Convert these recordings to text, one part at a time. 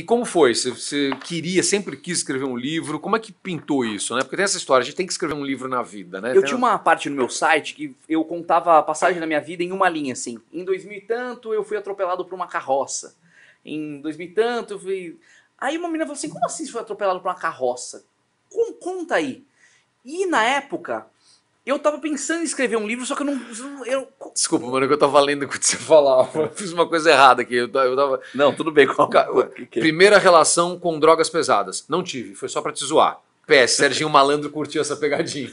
E como foi? Você, você, queria, sempre quis escrever um livro? Como é que pintou isso, né? Porque tem essa história, a gente tem que escrever um livro na vida, né? Eu tem tinha uma... uma parte no meu site que eu contava a passagem da minha vida em uma linha, assim. Em dois mil e tanto, eu fui atropelado por uma carroça. Em dois mil e tanto, eu fui... Aí uma menina falou assim, como assim você foi atropelado por uma carroça? conta aí. E na época, eu tava pensando em escrever um livro, só que eu não... Eu, Desculpa, mano, que eu tava lendo o que você falava. É. Eu fiz uma coisa errada aqui. Eu tava... Não, tudo bem. Qual... Primeira relação com drogas pesadas. Não tive, foi só pra te zoar. PS, Serginho Malandro curtiu essa pegadinha.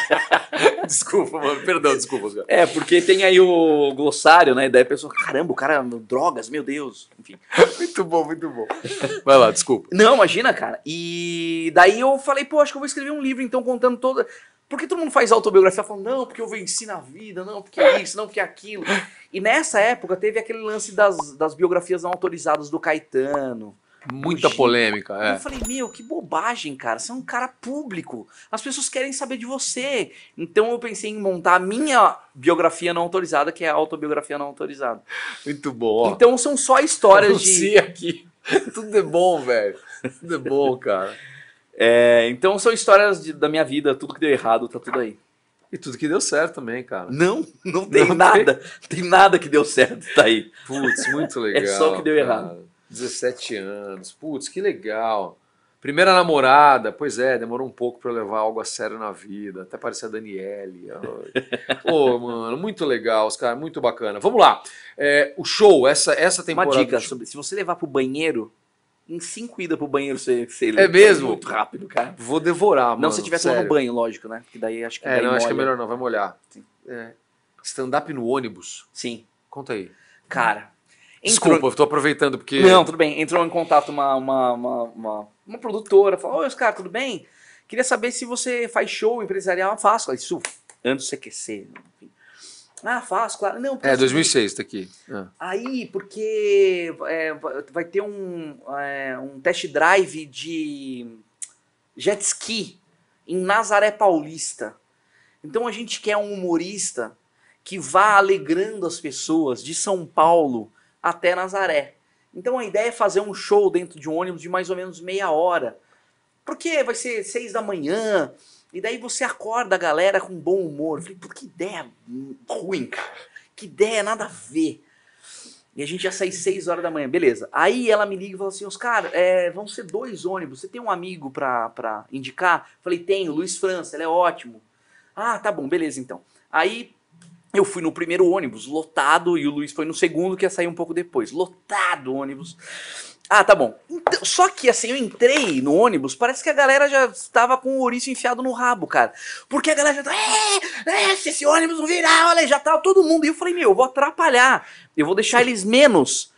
desculpa, mano. Perdão, desculpa. Cara. É, porque tem aí o glossário, né? E daí a pessoa, caramba, o cara, drogas, meu Deus. Enfim. muito bom, muito bom. Vai lá, desculpa. Não, imagina, cara. E daí eu falei, pô, acho que eu vou escrever um livro, então, contando toda... Por que todo mundo faz autobiografia falando, não, porque eu venci na vida, não, porque é isso, não, porque é aquilo. E nessa época teve aquele lance das, das biografias não autorizadas do Caetano. Muita do polêmica, é. Eu falei, meu, que bobagem, cara. Você é um cara público. As pessoas querem saber de você. Então eu pensei em montar a minha biografia não autorizada, que é a autobiografia não autorizada. Muito bom. Ó. Então são só histórias eu de. aqui. Tudo é bom, velho. Tudo é bom, cara. É, então são histórias de, da minha vida, tudo que deu errado tá tudo aí. E tudo que deu certo também, cara. Não, não tem não nada. Tem... tem... nada que deu certo, tá aí. Putz, muito é legal. é só o que deu cara. errado. 17 anos, putz, que legal. Primeira namorada, pois é, demorou um pouco para levar algo a sério na vida. Até parecia a Daniele. Pô, oh, mano, muito legal, os caras, muito bacana. Vamos lá. É, o show, essa, essa temporada. Uma dica: sobre, se você levar pro banheiro, em cinco idas pro banheiro você, você É mesmo? Muito rápido, cara. Vou devorar, mano. Não se tiver tomando banho, lógico, né? que daí acho que. É, não, molha. acho que é melhor não, vai molhar. É. Stand-up no ônibus? Sim. Conta aí. Cara. Entrou... Desculpa, eu tô aproveitando porque. Não, tudo bem. Entrou em contato uma, uma, uma, uma, uma produtora, falou: Oi, Oscar, tudo bem? Queria saber se você faz show empresarial. Eu faço. Isso antes de você aquecer. Enfim. Ah, faço, claro. Não, é, 2006 assim, está aqui. Ah. Aí, porque é, vai ter um, é, um test drive de jet ski em Nazaré Paulista. Então a gente quer um humorista que vá alegrando as pessoas de São Paulo até Nazaré. Então a ideia é fazer um show dentro de um ônibus de mais ou menos meia hora. Porque vai ser seis da manhã, e daí você acorda a galera com bom humor. Eu falei, que ideia ruim, cara. Que ideia, nada a ver. E a gente ia sair 6 horas da manhã, beleza. Aí ela me liga e fala assim, Oscar, é, vão ser dois ônibus, você tem um amigo pra, pra indicar? Falei, tenho, Luiz França, ele é ótimo. Ah, tá bom, beleza então. Aí eu fui no primeiro ônibus, lotado, e o Luiz foi no segundo, que ia sair um pouco depois. Lotado ônibus. Ah, tá bom. Então, só que assim, eu entrei no ônibus, parece que a galera já estava com o ouriço enfiado no rabo, cara. Porque a galera já tava, é, é, se esse ônibus não virar, olha, já tá todo mundo. E eu falei, meu, eu vou atrapalhar, eu vou deixar eles menos.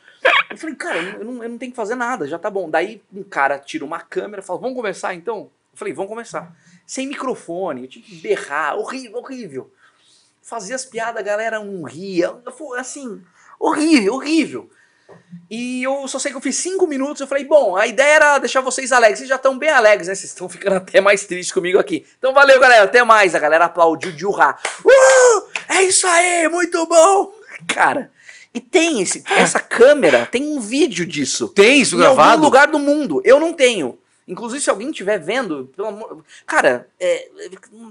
Eu falei, cara, eu não, eu não tenho que fazer nada, já tá bom. Daí um cara tira uma câmera e fala, vamos conversar, então? Eu falei, vamos começar. Sem microfone, eu tive que berrar, horrível, horrível. Fazia as piadas, a galera um ria, assim, horrível, horrível. E eu só sei que eu fiz cinco minutos. Eu falei, bom, a ideia era deixar vocês alegres. Vocês já estão bem alegres, né? Vocês estão ficando até mais tristes comigo aqui. Então valeu, galera. Até mais. A galera aplaudiu de urrar. Uh, é isso aí, muito bom. Cara, e tem esse, essa câmera, tem um vídeo disso. Tem isso em gravado? Em algum lugar do mundo. Eu não tenho. Inclusive, se alguém estiver vendo, pelo amor. Cara, é...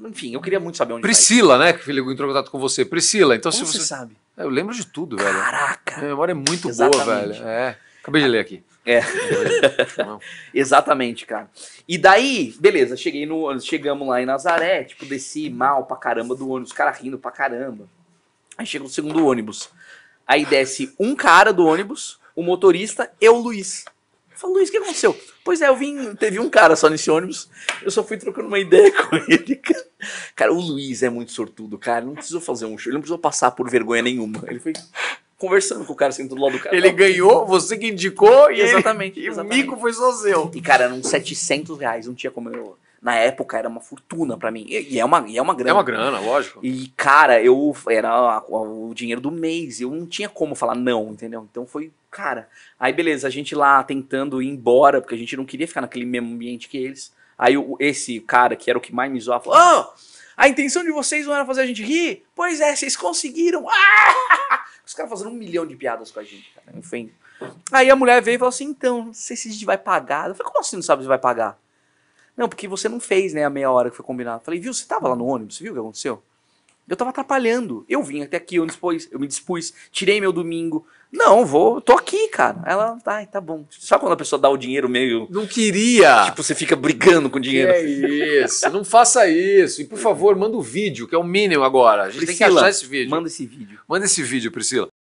enfim, eu queria muito saber onde. Tá Priscila, vai. né? Que o Filipe entrou em contato com você. Priscila, então Como se você. você sabe? É, eu lembro de tudo, velho. Caraca! Minha memória é muito Exatamente. boa, velho. É. Acabei de ler aqui. É. Exatamente, cara. E daí, beleza, cheguei no ônibus, chegamos lá em Nazaré, tipo, desci mal pra caramba do ônibus, cara rindo pra caramba. Aí chega o segundo ônibus. Aí desce um cara do ônibus, o motorista e o Luiz. Falou, Luiz, o que aconteceu? Pois é, eu vim, teve um cara só nesse ônibus, eu só fui trocando uma ideia com ele, cara. o Luiz é muito sortudo, cara, não precisou fazer um show, ele não precisou passar por vergonha nenhuma. Ele foi conversando com o cara, sentado assim, do lado do cara. Ele ganhou, você que indicou e, exatamente, ele, exatamente. e o mico foi só seu. E, cara, eram 700 reais, não tinha como eu na época era uma fortuna para mim. E, é uma, e é uma grana. É uma grana, lógico. E, cara, eu era o dinheiro do mês, eu não tinha como falar não, entendeu? Então foi, cara. Aí, beleza, a gente lá tentando ir embora, porque a gente não queria ficar naquele mesmo ambiente que eles. Aí esse cara, que era o que mais me zoava, falou: oh, a intenção de vocês não era fazer a gente rir? Pois é, vocês conseguiram. Ah! Os caras fazendo um milhão de piadas com a gente, cara. Enfim. Aí a mulher veio e falou assim: então, não sei se a gente vai pagar. Eu falei: como assim não sabe se vai pagar? Não, porque você não fez, né, a meia hora que foi combinado. Falei, viu, você tava lá no ônibus, viu o que aconteceu? Eu tava atrapalhando. Eu vim até aqui, eu, dispus, eu me dispus, tirei meu domingo. Não, vou, tô aqui, cara. Ela, tá, tá bom. Sabe quando a pessoa dá o dinheiro meio. Não queria! Tipo, você fica brigando com o dinheiro. Que é isso, não faça isso. E por favor, manda o vídeo, que é o mínimo agora. A gente Priscila, tem que achar esse vídeo. Manda esse vídeo. Manda esse vídeo, Priscila.